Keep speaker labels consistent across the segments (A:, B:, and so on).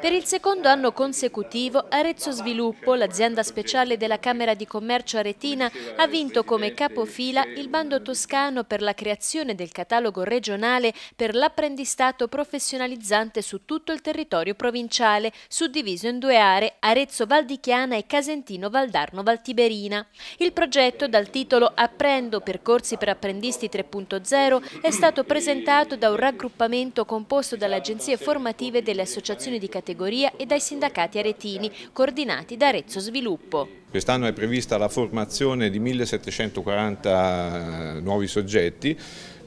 A: Per il secondo anno consecutivo Arezzo Sviluppo, l'azienda speciale della Camera di Commercio aretina, ha vinto come capofila il bando toscano per la creazione del catalogo regionale per l'apprendistato professionalizzante su tutto il territorio provinciale, suddiviso in due aree, Arezzo Valdichiana e Casentino Valdarno Valtiberina. Il progetto, dal titolo Apprendo percorsi per apprendisti 3.0, è stato presentato da un raggruppamento composto dalle agenzie formative delle associazioni associazioni di categoria e dai sindacati aretini, coordinati da Arezzo Sviluppo.
B: Quest'anno è prevista la formazione di 1740 eh, nuovi soggetti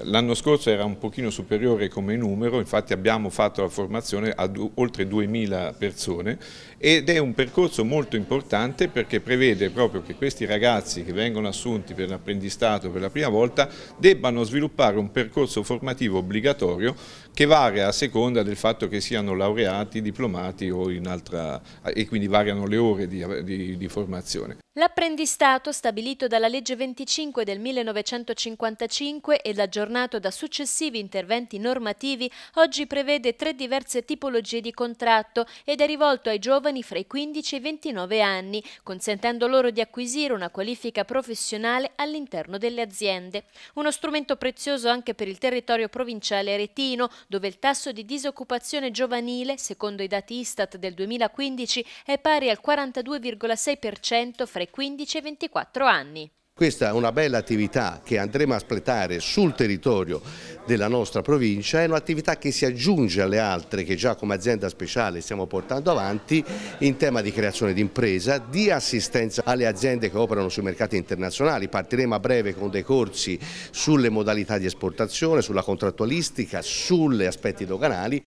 B: L'anno scorso era un pochino superiore come numero, infatti abbiamo fatto la formazione a oltre 2.000 persone ed è un percorso molto importante perché prevede proprio che questi ragazzi che vengono assunti per l'apprendistato per la prima volta debbano sviluppare un percorso formativo obbligatorio che varia a seconda del fatto che siano laureati, diplomati o in altra e quindi variano le ore di, di, di formazione.
A: L'apprendistato stabilito dalla legge 25 del 1955 e ed aggiornato aggiornato da successivi interventi normativi, oggi prevede tre diverse tipologie di contratto ed è rivolto ai giovani fra i 15 e i 29 anni, consentendo loro di acquisire una qualifica professionale all'interno delle aziende. Uno strumento prezioso anche per il territorio provinciale aretino, dove il tasso di disoccupazione giovanile, secondo i dati Istat del 2015, è pari al 42,6% fra i 15 e i 24 anni.
C: Questa è una bella attività che andremo a spletare sul territorio della nostra provincia, è un'attività che si aggiunge alle altre che già come azienda speciale stiamo portando avanti in tema di creazione di impresa, di assistenza alle aziende che operano sui mercati internazionali. Partiremo a breve con dei corsi sulle modalità di
A: esportazione, sulla contrattualistica, sugli aspetti doganali.